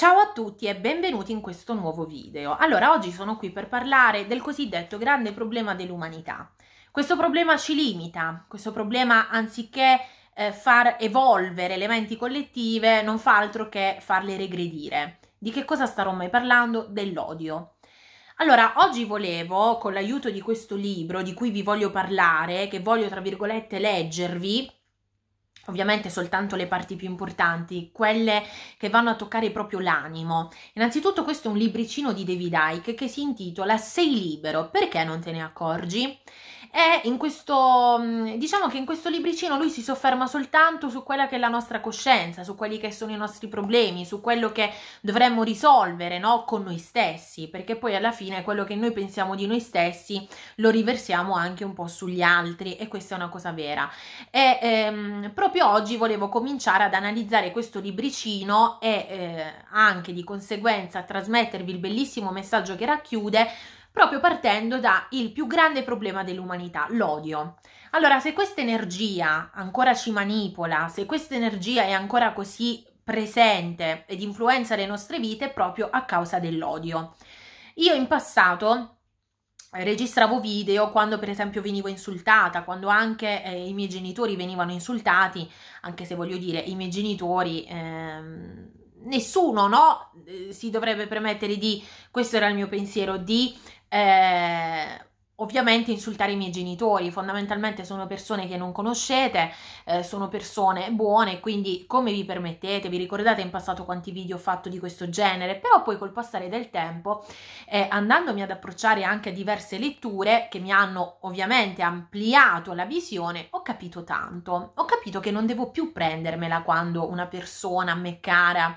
Ciao a tutti e benvenuti in questo nuovo video. Allora, oggi sono qui per parlare del cosiddetto grande problema dell'umanità. Questo problema ci limita, questo problema anziché eh, far evolvere le menti collettive non fa altro che farle regredire. Di che cosa starò mai parlando? Dell'odio. Allora, oggi volevo, con l'aiuto di questo libro di cui vi voglio parlare, che voglio tra virgolette leggervi, ovviamente soltanto le parti più importanti, quelle che vanno a toccare proprio l'animo. Innanzitutto questo è un libricino di David Icke che si intitola Sei libero, perché non te ne accorgi? E in questo, mm, diciamo che in questo libricino lui si sofferma soltanto su quella che è la nostra coscienza, su quelli che sono i nostri problemi, su quello che dovremmo risolvere no? con noi stessi, perché poi alla fine quello che noi pensiamo di noi stessi lo riversiamo anche un po' sugli altri e questa è una cosa vera. E ehm, proprio oggi volevo cominciare ad analizzare questo libricino e eh, anche di conseguenza trasmettervi il bellissimo messaggio che racchiude proprio partendo dal più grande problema dell'umanità, l'odio. Allora, se questa energia ancora ci manipola, se questa energia è ancora così presente ed influenza le nostre vite, è proprio a causa dell'odio. Io in passato eh, registravo video quando per esempio venivo insultata, quando anche eh, i miei genitori venivano insultati, anche se voglio dire i miei genitori... Ehm, nessuno no, eh, si dovrebbe permettere di, questo era il mio pensiero, di eh, ovviamente insultare i miei genitori, fondamentalmente sono persone che non conoscete, eh, sono persone buone, quindi come vi permettete, vi ricordate in passato quanti video ho fatto di questo genere, però poi col passare del tempo, eh, andandomi ad approcciare anche a diverse letture che mi hanno ovviamente ampliato la visione, ho capito tanto, ho capito che non devo più prendermela quando una persona a me cara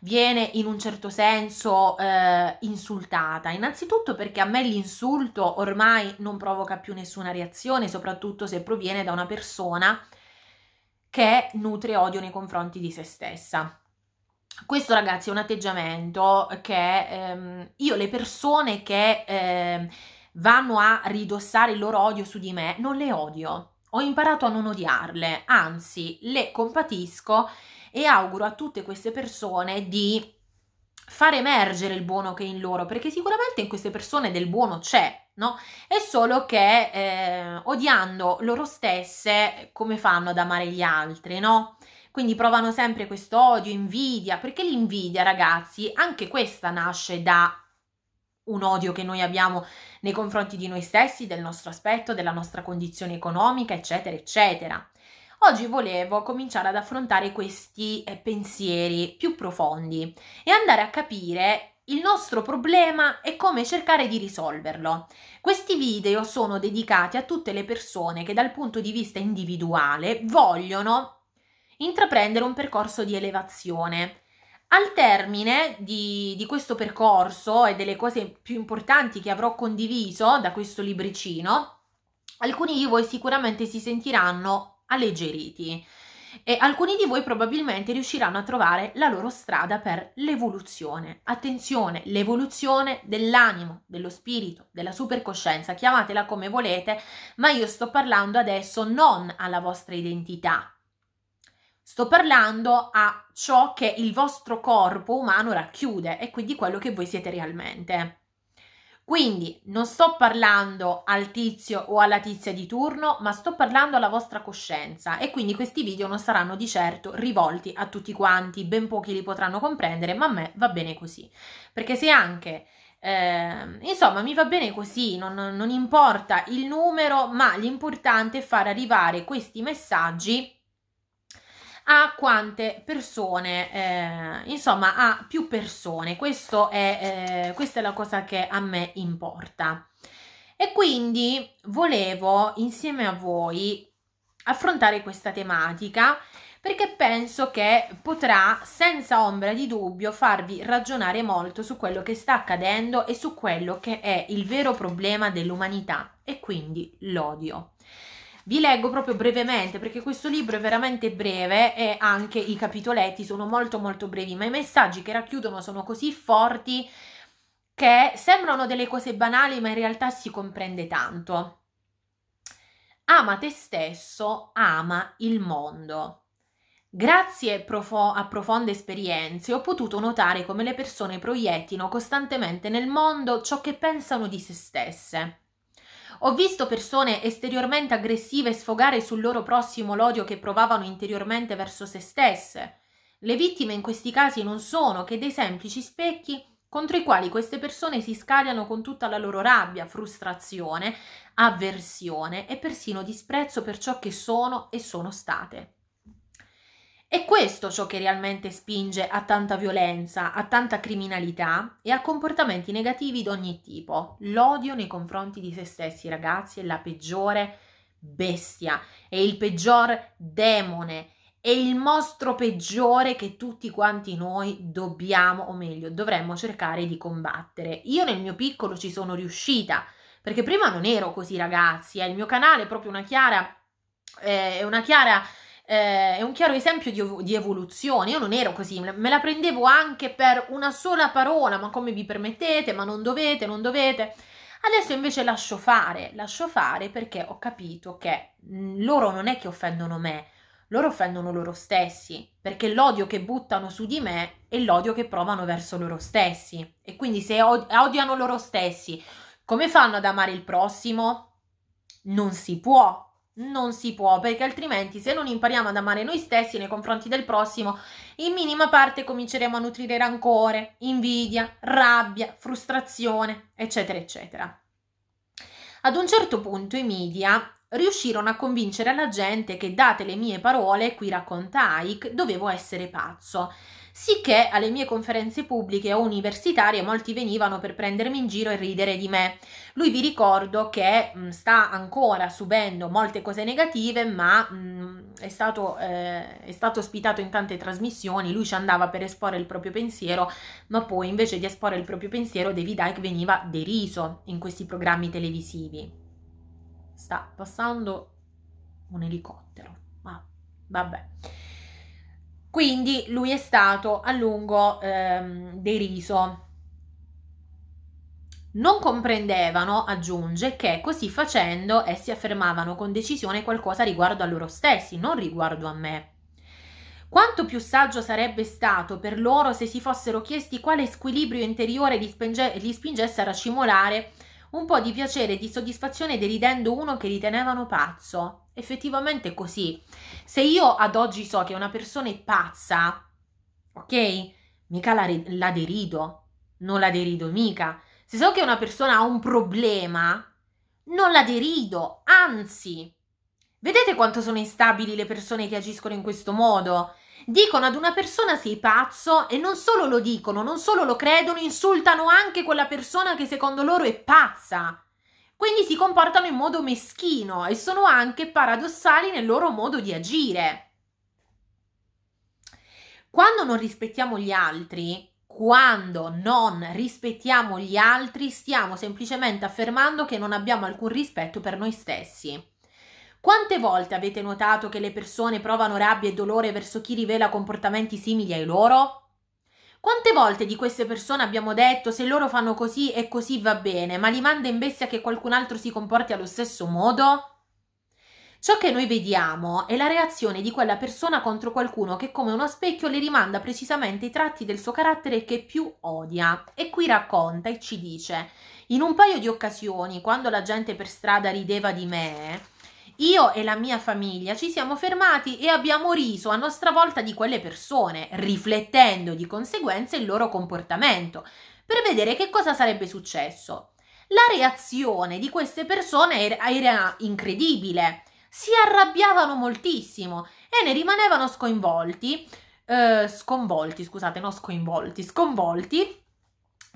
viene in un certo senso eh, insultata. Innanzitutto perché a me l'insulto ormai non provoca più nessuna reazione, soprattutto se proviene da una persona che nutre odio nei confronti di se stessa. Questo ragazzi è un atteggiamento che ehm, io le persone che ehm, vanno a ridossare il loro odio su di me non le odio, ho imparato a non odiarle, anzi le compatisco e auguro a tutte queste persone di far emergere il buono che è in loro, perché sicuramente in queste persone del buono c'è, no? È solo che eh, odiando loro stesse come fanno ad amare gli altri, no? Quindi provano sempre questo odio, invidia, perché l'invidia, ragazzi, anche questa nasce da un odio che noi abbiamo nei confronti di noi stessi, del nostro aspetto, della nostra condizione economica, eccetera, eccetera. Oggi volevo cominciare ad affrontare questi eh, pensieri più profondi e andare a capire il nostro problema e come cercare di risolverlo. Questi video sono dedicati a tutte le persone che dal punto di vista individuale vogliono intraprendere un percorso di elevazione. Al termine di, di questo percorso e delle cose più importanti che avrò condiviso da questo libricino, alcuni di voi sicuramente si sentiranno alleggeriti e alcuni di voi probabilmente riusciranno a trovare la loro strada per l'evoluzione. Attenzione, l'evoluzione dell'animo, dello spirito, della supercoscienza, chiamatela come volete, ma io sto parlando adesso non alla vostra identità. Sto parlando a ciò che il vostro corpo umano racchiude e quindi quello che voi siete realmente. Quindi non sto parlando al tizio o alla tizia di turno, ma sto parlando alla vostra coscienza e quindi questi video non saranno di certo rivolti a tutti quanti, ben pochi li potranno comprendere, ma a me va bene così. Perché se anche eh, insomma, mi va bene così, non, non importa il numero, ma l'importante è far arrivare questi messaggi a quante persone, eh, insomma a più persone, Questo è, eh, questa è la cosa che a me importa. E quindi volevo insieme a voi affrontare questa tematica perché penso che potrà senza ombra di dubbio farvi ragionare molto su quello che sta accadendo e su quello che è il vero problema dell'umanità e quindi l'odio. Vi leggo proprio brevemente perché questo libro è veramente breve e anche i capitoletti sono molto molto brevi, ma i messaggi che racchiudono sono così forti che sembrano delle cose banali, ma in realtà si comprende tanto. Ama te stesso, ama il mondo. Grazie a profonde esperienze ho potuto notare come le persone proiettino costantemente nel mondo ciò che pensano di se stesse. Ho visto persone esteriormente aggressive sfogare sul loro prossimo l'odio che provavano interiormente verso se stesse. Le vittime in questi casi non sono che dei semplici specchi contro i quali queste persone si scagliano con tutta la loro rabbia, frustrazione, avversione e persino disprezzo per ciò che sono e sono state. È questo ciò che realmente spinge a tanta violenza, a tanta criminalità e a comportamenti negativi di ogni tipo. L'odio nei confronti di se stessi, ragazzi, è la peggiore bestia, è il peggior demone, è il mostro peggiore che tutti quanti noi dobbiamo, o meglio, dovremmo cercare di combattere. Io nel mio piccolo ci sono riuscita, perché prima non ero così, ragazzi, eh, il mio canale è proprio una chiara... Eh, è una chiara eh, è un chiaro esempio di, di, evoluzione. Io non ero così, me la prendevo anche per una sola parola, ma come vi permettete, ma non dovete, non dovete. Adesso invece lascio fare, lascio fare perché ho capito che mm, loro non è che offendono me, loro offendono loro stessi, perché l'odio che buttano su di me è l'odio che provano verso loro stessi. E quindi se odiano loro stessi, come fanno ad amare il prossimo? Non si può, non si può, perché altrimenti se non impariamo ad amare noi stessi nei confronti del prossimo, in minima parte cominceremo a nutrire rancore, invidia, rabbia, frustrazione, eccetera, eccetera. Ad un certo punto i media riuscirono a convincere la gente che date le mie parole, qui racconta Ike, dovevo essere pazzo sicché alle mie conferenze pubbliche o universitarie molti venivano per prendermi in giro e ridere di me. Lui vi ricordo che mh, mm, sta ancora subendo molte cose negative, ma mh, mm, è, stato, eh, è stato ospitato in tante trasmissioni, lui ci andava per esporre il proprio pensiero, ma poi invece di esporre il proprio pensiero David Icke veniva deriso in questi programmi televisivi. Sta passando un elicottero, ma vabbè. Quindi lui è stato a lungo ehm, deriso. Non comprendevano, aggiunge, che così facendo essi affermavano con decisione qualcosa riguardo a loro stessi, non riguardo a me. Quanto più saggio sarebbe stato per loro se si fossero chiesti quale squilibrio interiore li, spinge- li spingesse a racimolare un po' di piacere e di soddisfazione deridendo uno che ritenevano pazzo effettivamente così. Se io ad oggi so che una persona è pazza, ok? Mica la, la derido, non la derido mica. Se so che una persona ha un problema, non la derido, anzi. Vedete quanto sono instabili le persone che agiscono in questo modo? Dicono ad una persona sei pazzo e non solo lo dicono, non solo lo credono, insultano anche quella persona che secondo loro è pazza. Quindi si comportano in modo meschino e sono anche paradossali nel loro modo di agire. Quando non rispettiamo gli altri, quando non rispettiamo gli altri, stiamo semplicemente affermando che non abbiamo alcun rispetto per noi stessi. Quante volte avete notato che le persone provano rabbia e dolore verso chi rivela comportamenti simili ai loro? Quante volte di queste persone abbiamo detto se loro fanno così e così va bene, ma li manda in bestia che qualcun altro si comporti allo stesso modo? Ciò che noi vediamo è la reazione di quella persona contro qualcuno che come uno specchio le rimanda precisamente i tratti del suo carattere che più odia. E qui racconta e ci dice, in un paio di occasioni, quando la gente per strada rideva di me, io e la mia famiglia ci siamo fermati e abbiamo riso a nostra volta di quelle persone, riflettendo di conseguenza il loro comportamento, per vedere che cosa sarebbe successo. La reazione di queste persone era incredibile. Si arrabbiavano moltissimo e ne rimanevano sconvolti, eh, sconvolti, scusate, no sconvolti, sconvolti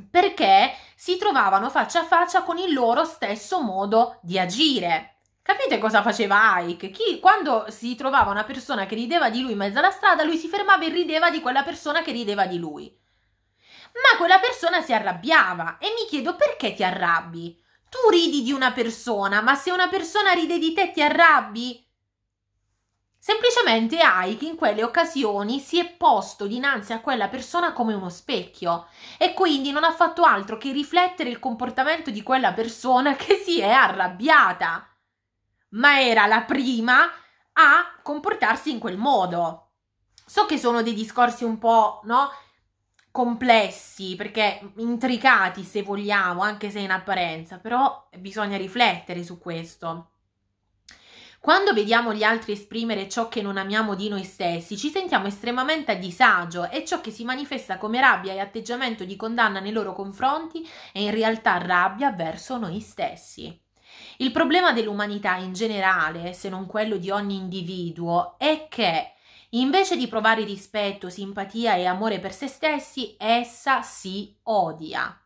perché si trovavano faccia a faccia con il loro stesso modo di agire. Capite cosa faceva Ike? Chi, quando si trovava una persona che rideva di lui in mezzo alla strada, lui si fermava e rideva di quella persona che rideva di lui. Ma quella persona si arrabbiava e mi chiedo perché ti arrabbi? Tu ridi di una persona, ma se una persona ride di te ti arrabbi? Semplicemente Ike in quelle occasioni si è posto dinanzi a quella persona come uno specchio e quindi non ha fatto altro che riflettere il comportamento di quella persona che si è arrabbiata ma era la prima a comportarsi in quel modo. So che sono dei discorsi un po', no? complessi, perché intricati se vogliamo, anche se in apparenza, però bisogna riflettere su questo. Quando vediamo gli altri esprimere ciò che non amiamo di noi stessi, ci sentiamo estremamente a disagio e ciò che si manifesta come rabbia e atteggiamento di condanna nei loro confronti è in realtà rabbia verso noi stessi. Il problema dell'umanità in generale, se non quello di ogni individuo, è che invece di provare rispetto, simpatia e amore per se stessi, essa si odia.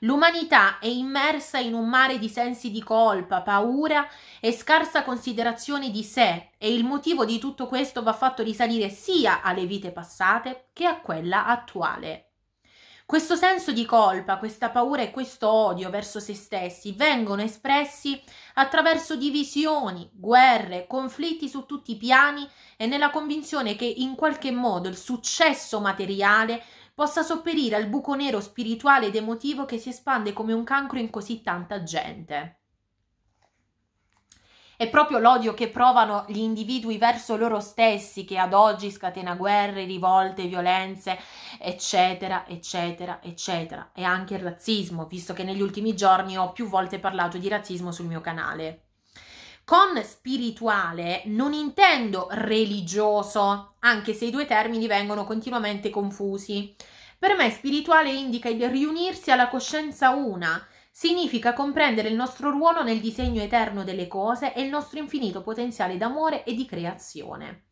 L'umanità è immersa in un mare di sensi di colpa, paura e scarsa considerazione di sé e il motivo di tutto questo va fatto risalire sia alle vite passate che a quella attuale. Questo senso di colpa, questa paura e questo odio verso se stessi vengono espressi attraverso divisioni, guerre, conflitti su tutti i piani e nella convinzione che in qualche modo il successo materiale possa sopperire al buco nero spirituale ed emotivo che si espande come un cancro in così tanta gente. È proprio l'odio che provano gli individui verso loro stessi che ad oggi scatena guerre, rivolte, violenze, eccetera, eccetera, eccetera. E anche il razzismo, visto che negli ultimi giorni ho più volte parlato di razzismo sul mio canale. Con spirituale non intendo religioso, anche se i due termini vengono continuamente confusi. Per me spirituale indica il riunirsi alla coscienza una, Significa comprendere il nostro ruolo nel disegno eterno delle cose e il nostro infinito potenziale d'amore e di creazione.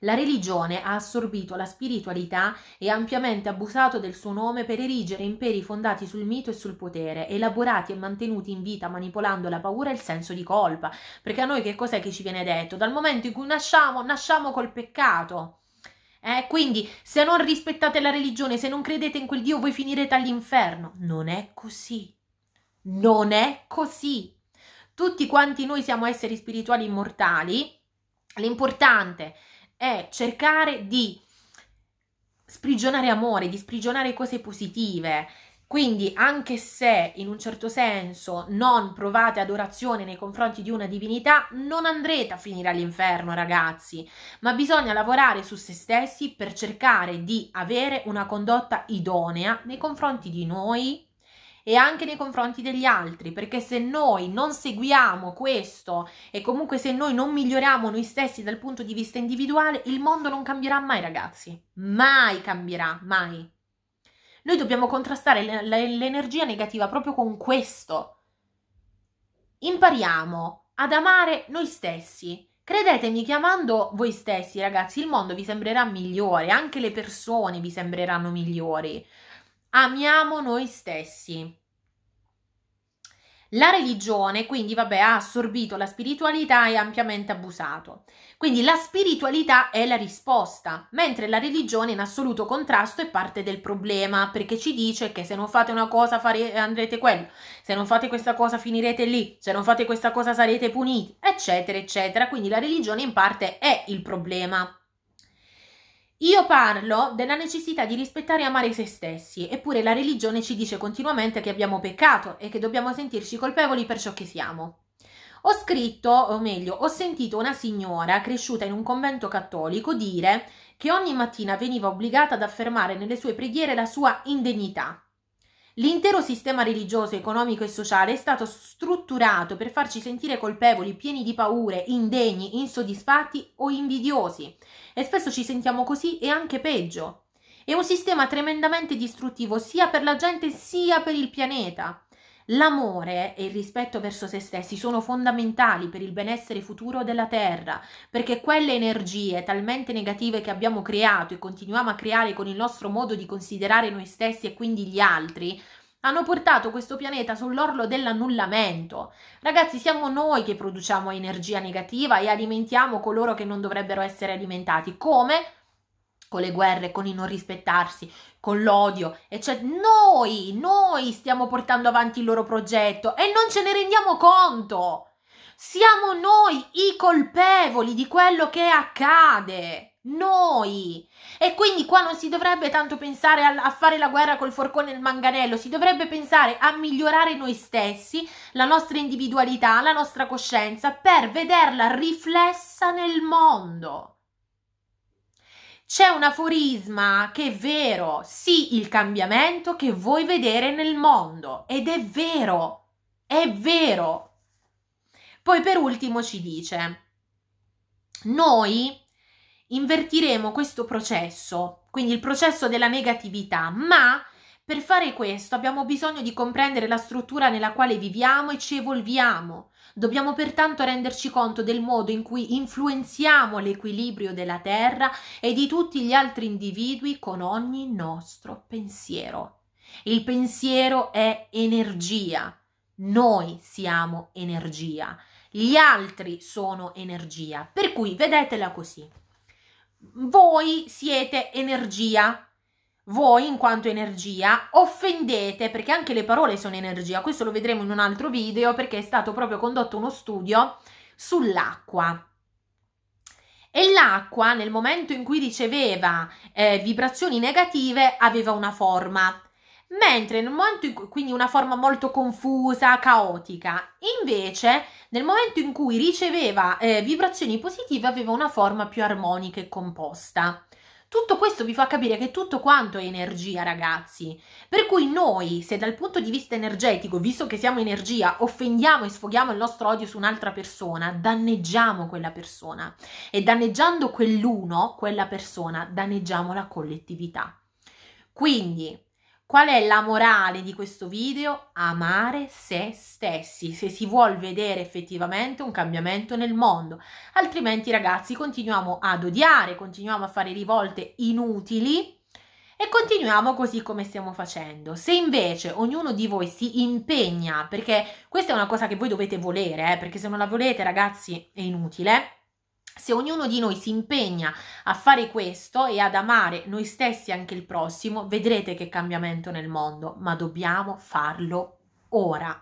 La religione ha assorbito la spiritualità e ampiamente abusato del suo nome per erigere imperi fondati sul mito e sul potere, elaborati e mantenuti in vita manipolando la paura e il senso di colpa. Perché a noi che cos'è che ci viene detto? Dal momento in cui nasciamo, nasciamo col peccato. Eh, quindi, se non rispettate la religione, se non credete in quel Dio, voi finirete all'inferno. Non è così. Non è così. Tutti quanti noi siamo esseri spirituali immortali. L'importante è cercare di sprigionare amore, di sprigionare cose positive. Quindi, anche se in un certo senso non provate adorazione nei confronti di una divinità, non andrete a finire all'inferno, ragazzi. Ma bisogna lavorare su se stessi per cercare di avere una condotta idonea nei confronti di noi, e anche nei confronti degli altri, perché se noi non seguiamo questo e comunque se noi non miglioriamo noi stessi dal punto di vista individuale, il mondo non cambierà mai, ragazzi. Mai cambierà, mai. Noi dobbiamo contrastare l'energia negativa proprio con questo. Impariamo ad amare noi stessi. Credetemi, chiamando voi stessi, ragazzi, il mondo vi sembrerà migliore, anche le persone vi sembreranno migliori amiamo noi stessi. La religione, quindi, vabbè, ha assorbito la spiritualità e ampiamente abusato. Quindi la spiritualità è la risposta, mentre la religione in assoluto contrasto è parte del problema, perché ci dice che se non fate una cosa fare, andrete quello, se non fate questa cosa finirete lì, se non fate questa cosa sarete puniti, eccetera, eccetera. Quindi la religione in parte è il problema. Io parlo della necessità di rispettare e amare se stessi, eppure la religione ci dice continuamente che abbiamo peccato e che dobbiamo sentirci colpevoli per ciò che siamo. Ho scritto, o meglio, ho sentito una signora cresciuta in un convento cattolico dire che ogni mattina veniva obbligata ad affermare nelle sue preghiere la sua indegnità. L'intero sistema religioso, economico e sociale è stato strutturato per farci sentire colpevoli, pieni di paure, indegni, insoddisfatti o invidiosi. E spesso ci sentiamo così e anche peggio. È un sistema tremendamente distruttivo sia per la gente sia per il pianeta. L'amore e il rispetto verso se stessi sono fondamentali per il benessere futuro della Terra, perché quelle energie talmente negative che abbiamo creato e continuiamo a creare con il nostro modo di considerare noi stessi e quindi gli altri, hanno portato questo pianeta sull'orlo dell'annullamento. Ragazzi, siamo noi che produciamo energia negativa e alimentiamo coloro che non dovrebbero essere alimentati. Come? Con le guerre, con il non rispettarsi, con l'odio, e cioè noi, noi stiamo portando avanti il loro progetto e non ce ne rendiamo conto. Siamo noi i colpevoli di quello che accade. Noi! E quindi qua non si dovrebbe tanto pensare a, a fare la guerra col forcone e il manganello, si dovrebbe pensare a migliorare noi stessi, la nostra individualità, la nostra coscienza, per vederla riflessa nel mondo c'è un aforisma che è vero, sì il cambiamento che vuoi vedere nel mondo ed è vero, è vero. Poi per ultimo ci dice, noi invertiremo questo processo, quindi il processo della negatività, ma per fare questo abbiamo bisogno di comprendere la struttura nella quale viviamo e ci evolviamo. Dobbiamo pertanto renderci conto del modo in cui influenziamo l'equilibrio della Terra e di tutti gli altri individui con ogni nostro pensiero. Il pensiero è energia. Noi siamo energia. Gli altri sono energia. Per cui vedetela così. Voi siete energia, voi in quanto energia offendete, perché anche le parole sono energia, questo lo vedremo in un altro video perché è stato proprio condotto uno studio sull'acqua. E l'acqua nel momento in cui riceveva eh, vibrazioni negative aveva una forma, mentre nel momento in cui, quindi una forma molto confusa, caotica, invece nel momento in cui riceveva eh, vibrazioni positive aveva una forma più armonica e composta. Tutto questo vi fa capire che tutto quanto è energia, ragazzi. Per cui noi, se dal punto di vista energetico, visto che siamo energia, offendiamo e sfoghiamo il nostro odio su un'altra persona, danneggiamo quella persona. E danneggiando quell'uno, quella persona, danneggiamo la collettività. Quindi, Qual è la morale di questo video? Amare se stessi, se si vuole vedere effettivamente un cambiamento nel mondo. Altrimenti, ragazzi, continuiamo ad odiare, continuiamo a fare rivolte inutili e continuiamo così come stiamo facendo. Se invece ognuno di voi si impegna, perché questa è una cosa che voi dovete volere, eh, perché se non la volete, ragazzi, è inutile se ognuno di noi si impegna a fare questo e ad amare noi stessi e anche il prossimo, vedrete che cambiamento nel mondo, ma dobbiamo farlo ora.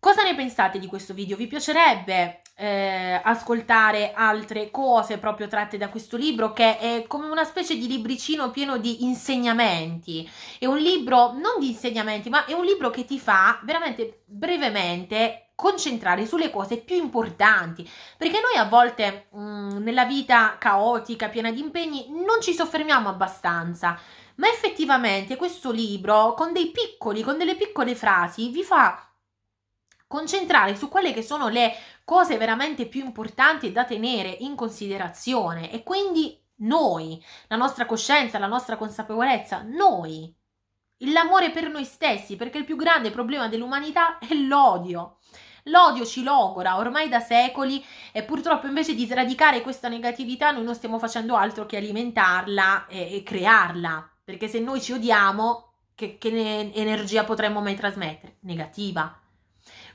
Cosa ne pensate di questo video? Vi piacerebbe eh, ascoltare altre cose proprio tratte da questo libro che è come una specie di libricino pieno di insegnamenti? È un libro non di insegnamenti, ma è un libro che ti fa veramente brevemente concentrare sulle cose più importanti, perché noi a volte mh, mm, nella vita caotica, piena di impegni, non ci soffermiamo abbastanza, ma effettivamente questo libro con dei piccoli, con delle piccole frasi vi fa concentrare su quelle che sono le cose veramente più importanti da tenere in considerazione e quindi noi, la nostra coscienza, la nostra consapevolezza, noi, l'amore per noi stessi, perché il più grande problema dell'umanità è l'odio. L'odio ci logora ormai da secoli e purtroppo invece di sradicare questa negatività noi non stiamo facendo altro che alimentarla e, e crearla, perché se noi ci odiamo che, che energia potremmo mai trasmettere? Negativa.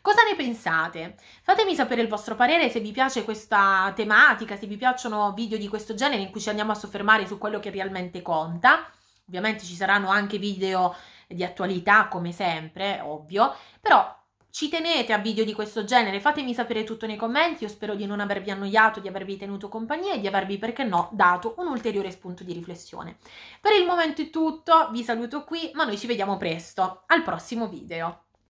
Cosa ne pensate? Fatemi sapere il vostro parere se vi piace questa tematica, se vi piacciono video di questo genere in cui ci andiamo a soffermare su quello che realmente conta. Ovviamente ci saranno anche video di attualità come sempre, ovvio, però ci tenete a video di questo genere? Fatemi sapere tutto nei commenti, io spero di non avervi annoiato, di avervi tenuto compagnia e di avervi, perché no, dato un ulteriore spunto di riflessione. Per il momento è tutto, vi saluto qui, ma noi ci vediamo presto, al prossimo video.